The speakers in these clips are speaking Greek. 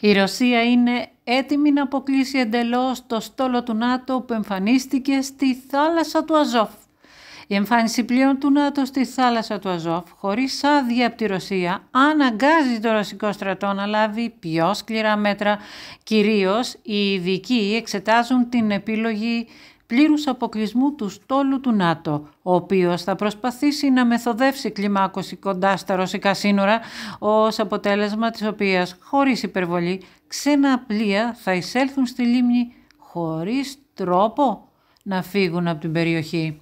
Η Ρωσία είναι έτοιμη να αποκλείσει εντελώς το στόλο του ΝΑΤΟ που εμφανίστηκε στη θάλασσα του Αζόφ. Η εμφάνιση πλοίων του ΝΑΤΟ στη θάλασσα του Αζόφ, χωρίς άδεια από τη Ρωσία, αναγκάζει το ρωσικό στρατό να λάβει πιο σκληρά μέτρα. Κυρίως οι ειδικοί εξετάζουν την επιλογή πλήρους αποκλεισμού του στόλου του ΝΑΤΟ, ο οποίος θα προσπαθήσει να μεθοδεύσει κλιμάκωση κοντά στα ρωσικά σύνορα, ως αποτέλεσμα της οποίας, χωρίς υπερβολή, ξένα πλοία θα εισέλθουν στη λίμνη χωρίς τρόπο να φύγουν από την περιοχή.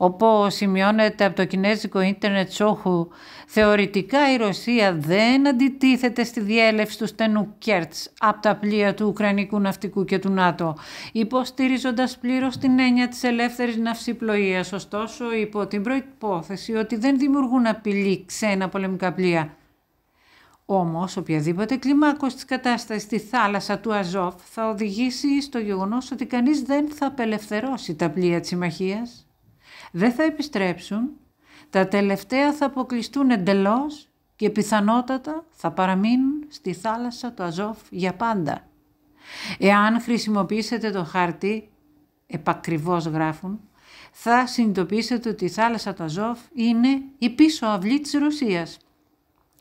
Όπως σημειώνεται από το κινέζικο ίντερνετ Σόχου, θεωρητικά η Ρωσία δεν αντιτίθεται στη διέλευση του στενού Κέρτς από τα πλοία του Ουκρανικού Ναυτικού και του ΝΑΤΟ, υποστηρίζοντας πλήρως την έννοια της ελεύθερης ναυσιπλοείας, ωστόσο υπό την προϋπόθεση ότι δεν δημιουργούν απειλή ξένα πολεμικά πλοία. Όμως, οποιαδήποτε κλιμάκωση της κατάστασης στη θάλασσα του Αζόφ θα οδηγήσει στο γεγονός ότι κανείς δεν θα απελευθερώσει τα πλοία της συμμαχίας δεν θα επιστρέψουν, τα τελευταία θα αποκλειστούν εντελώς και πιθανότατα θα παραμείνουν στη θάλασσα του Αζόφ για πάντα. Εάν χρησιμοποιήσετε το χάρτη, επακριβώς γράφουν, θα συνειδητοποιήσετε ότι η θάλασσα του Αζόφ είναι η πίσω αυλή της Ρωσίας.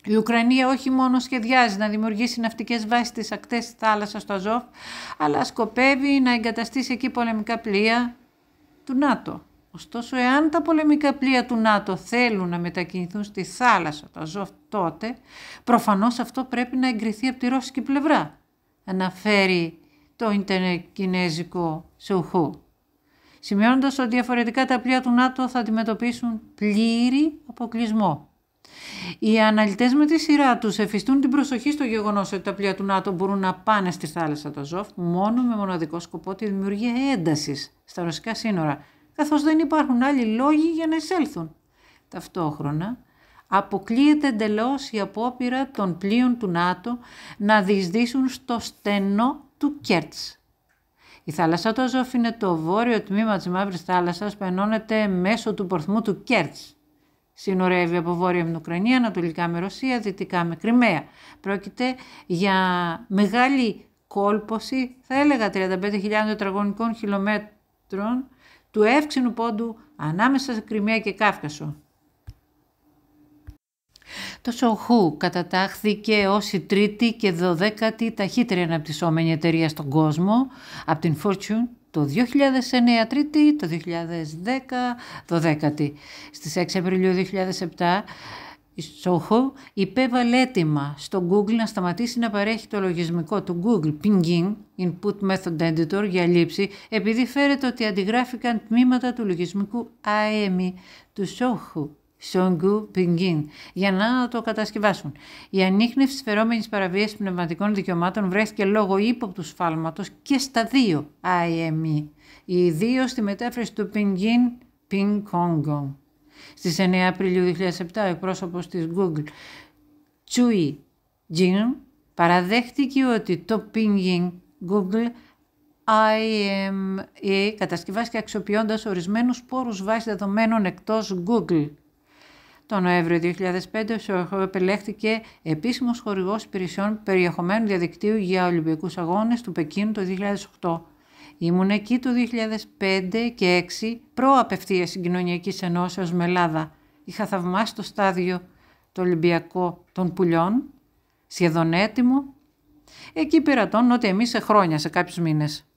Η Ουκρανία όχι μόνο σχεδιάζει να δημιουργήσει ναυτικές βάσεις στις ακτές της θάλασσας του Αζόφ, αλλά σκοπεύει να εγκαταστήσει εκεί πολεμικά πλοία του ΝΑΤΟ. Ωστόσο, εάν τα πολεμικά πλοία του ΝΑΤΟ θέλουν να μετακινηθούν στη θάλασσα, το ΑΖΟΦ τότε, προφανώς αυτό πρέπει να εγκριθεί από τη ρώσικη πλευρά, αναφέρει το Ιντερνετ-Κινέζικο Σουχού. Σημειώνοντας ότι διαφορετικά τα πλοία του ΝΑΤΟ θα αντιμετωπίσουν πλήρη αποκλεισμό. Οι αναλυτές με τη σειρά τους εφιστούν την προσοχή στο γεγονός ότι τα πλοία του ΝΑΤΟ μπορούν να πάνε στη θάλασσα το ΖΟΦ, μόνο με μοναδικό σκοπό τη δημιουργία έντασης στα ρωσικά σύνορα καθώς δεν υπάρχουν άλλοι λόγοι για να εισέλθουν. Ταυτόχρονα, αποκλείεται εντελώς η απόπειρα των πλοίων του ΝΑΤΟ να διεισδύσουν στο στενό του Κέρτς. Η θάλασσα του Αζόφ είναι το βόρειο τμήμα της Μαύρης Θάλασσας που ενώνεται μέσω του πορθμού του Κέρτς. Συνορεύει από βόρεια με την Ουκρανία, ανατολικά με Ρωσία, δυτικά με Κρυμαία. Πρόκειται για μεγάλη κόλποση, θα έλεγα 35.000 τετραγωνικών χιλιόμετρων, του εύξηνου πόντου ανάμεσα σε Κρυμαία και Κάφκασο. Το Σοχού κατατάχθηκε ως η τρίτη και δωδέκατη ταχύτερη αναπτυσσόμενη εταιρεία στον κόσμο από την Fortune το 2009 τρίτη, το 2010 δωδέκατη. Στις 6 Απριλίου 2007 η Σόχο υπέβαλε έτοιμα στο Google να σταματήσει να παρέχει το λογισμικό του Google Pingin Input Method Editor για λήψη επειδή φέρεται ότι αντιγράφηκαν τμήματα του λογισμικού IME του Σόχου. Σόγκου Πιγκίν, για να το κατασκευάσουν. Η ανείχνευση φερόμενης παραβίασης πνευματικών δικαιωμάτων βρέθηκε λόγω ύποπτου σφάλματος και στα δύο IME. Οι στη μετάφραση του Πιγκίν πινγκόγκογκ. Στις 9 Απριλίου 2007 ο εκπρόσωπος της Google, Τσούι Jin, παραδέχτηκε ότι το pinging Google IMA κατασκευάστηκε αξιοποιώντας ορισμένους πόρους βάσης δεδομένων εκτός Google. Το Νοέμβριο 2005 ο επελέχθηκε επίσημος χορηγός υπηρεσιών περιεχομένου διαδικτύου για Ολυμπιακούς Αγώνες του Πεκίνου το 2008. Ήμουν εκεί το 2005 και 6 προαπευθεία συγκοινωνιακή ενώσεως με Ελλάδα. Είχα θαυμάσει το στάδιο το Ολυμπιακό των Πουλιών, σχεδόν έτοιμο. Εκεί πειρατών ότι εμείς σε χρόνια, σε κάποιους μήνες.